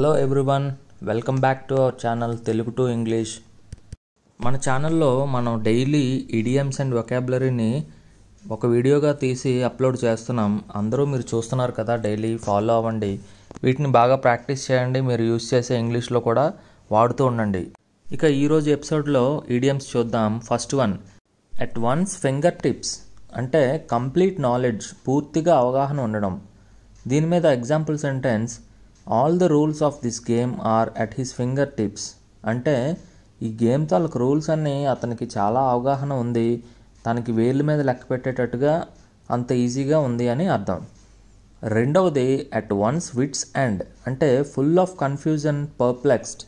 hello everyone welcome back to our channel Telugu to English మన ఛానల్లో మనం డైలీ ఇడియమ్స్ అండ్ వొకాబులరీని ఒక వీడియోగా తీసి అప్లోడ్ చేస్తున్నాం అందరూ మీరు చూస్తున్నారు కదా డైలీ ఫాలో అవ్వండి వీటిని బాగా ప్రాక్టీస్ చేయండి మీరు యూస్ చేసే ఇంగ్లీష్లో కూడా వాడుతూ ఉండండి ఇక ఈరోజు ఎపిసోడ్లో ఈడియమ్స్ చూద్దాం first one at one's finger tips అంటే కంప్లీట్ నాలెడ్జ్ పూర్తిగా అవగాహన ఉండడం దీని మీద example sentence all the rules of this game are at his finger tips అంటే ఈ గేమ్ తాలకు రూల్స్ అన్నీ అతనికి చాలా అవగాహన ఉంది తనకి వేళ్ళ మీద లెక్క పెట్టేటట్టుగా అంత ఈజీగా ఉంది అని అర్థం రెండవది అట్ వన్స్ విట్స్ అండ్ అంటే full of confusion perplexed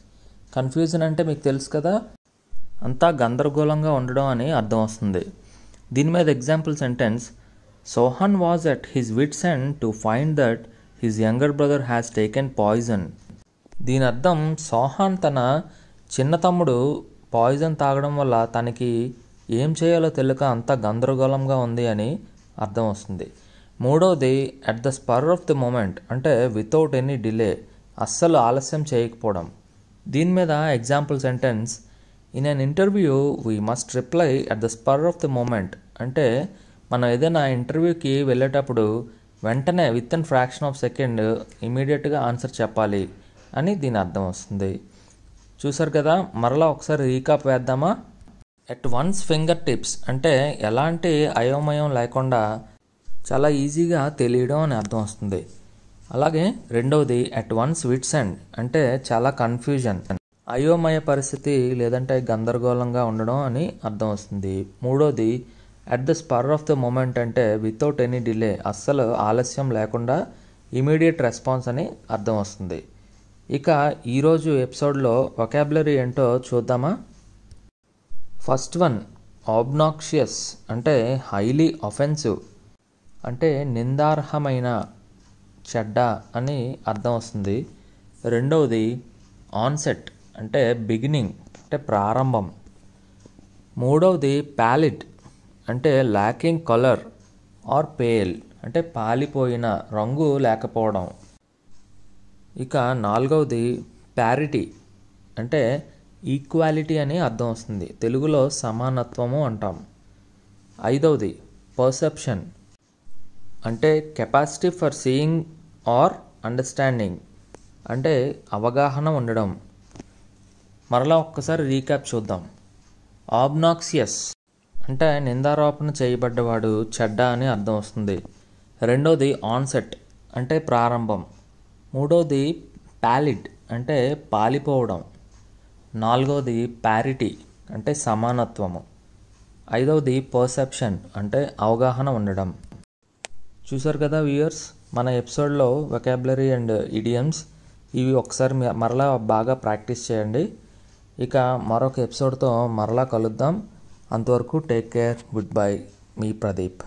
confusion అంటే మీకు తెలుసు కదా అంతా గందరగోళంగా ఉండడం అని అర్థం వస్తుంది దీని మీద example sentence Sohan was at his wits end to find that his younger brother has taken poison దీని అర్థం సోహాన్ తన చిన్న తమ్ముడు పాయిజన్ తాగడం వల్ల తనకి ఏం చేయాలో తెలుక అంత గందరగోళంగా ఉంది అని అర్థం వస్తుంది మూడవది at the spur of the moment అంటే వితౌట్ ఎనీ డిలే అస్సలు ఆలస్యం చేయకపోవడం దీని మీద example sentence in an interview we must reply at the spur of the moment అంటే మనం ఏదైనా ఇంటర్వ్యూకి వెళ్ళేటప్పుడు వెంటనే within fraction of second ఇమీడియట్గా ఆన్సర్ చెప్పాలి అని దీని అర్థం వస్తుంది చూసారు కదా మరలా ఒకసారి రీకాప్ వేద్దామా ఎట్ వన్స్ ఫింగర్ టిప్స్ అంటే ఎలాంటి అయోమయం లేకుండా చాలా ఈజీగా తెలియడం అని అర్థం వస్తుంది అలాగే రెండవది అట్ వన్స్ విట్స్ అండ్ అంటే చాలా కన్ఫ్యూజన్ అయోమయ పరిస్థితి లేదంటే గందరగోళంగా ఉండడం అని అర్థం వస్తుంది మూడోది at the spur of the moment అంటే వితౌట్ ఎనీ డిలే అస్సలు ఆలస్యం లేకుండా ఇమీడియట్ రెస్పాన్స్ అని అర్థం వస్తుంది ఇక ఈరోజు ఎపిసోడ్లో వొకాబులరీ ఏంటో చూద్దామా ఫస్ట్ వన్ ఆబ్నాక్షియస్ అంటే హైలీ అఫెన్సివ్ అంటే నిందార్హమైన చెడ్డ అని అర్థం వస్తుంది రెండవది ఆన్సెట్ అంటే బిగినింగ్ అంటే ప్రారంభం మూడవది ప్యాలిడ్ అంటే ల్యాకింగ్ కలర్ ఆర్ పేల్ అంటే పాలిపోయిన రంగు లేకపోవడం ఇక నాలుగవది ప్యారిటీ అంటే ఈక్వాలిటీ అని అర్థం వస్తుంది తెలుగులో సమానత్వము అంటాం ఐదవది పర్సెప్షన్ అంటే capacity for seeing or understanding అంటే అవగాహన ఉండడం మరలా ఒక్కసారి రీక్యాప్ చూద్దాం ఆబ్నాక్సియస్ అంటే నిందారోపణ చేయబడ్డవాడు చెడ్డ అని అర్థం వస్తుంది రెండోది ఆన్సెట్ అంటే ప్రారంభం మూడోది ప్యాలిడ్ అంటే పాలిపోవడం నాలుగోది ప్యారిటీ అంటే సమానత్వము ఐదవది పర్సెప్షన్ అంటే అవగాహన ఉండడం చూసారు కదా వ్యూయర్స్ మన ఎపిసోడ్లో వెకాబులరీ అండ్ ఇడియమ్స్ ఇవి ఒకసారి మరలా బాగా ప్రాక్టీస్ చేయండి ఇక మరొక ఎపిసోడ్తో మరలా కలుద్దాం అంతవరకు టేక్ కేర్ గుడ్ బై మీ ప్రదీప్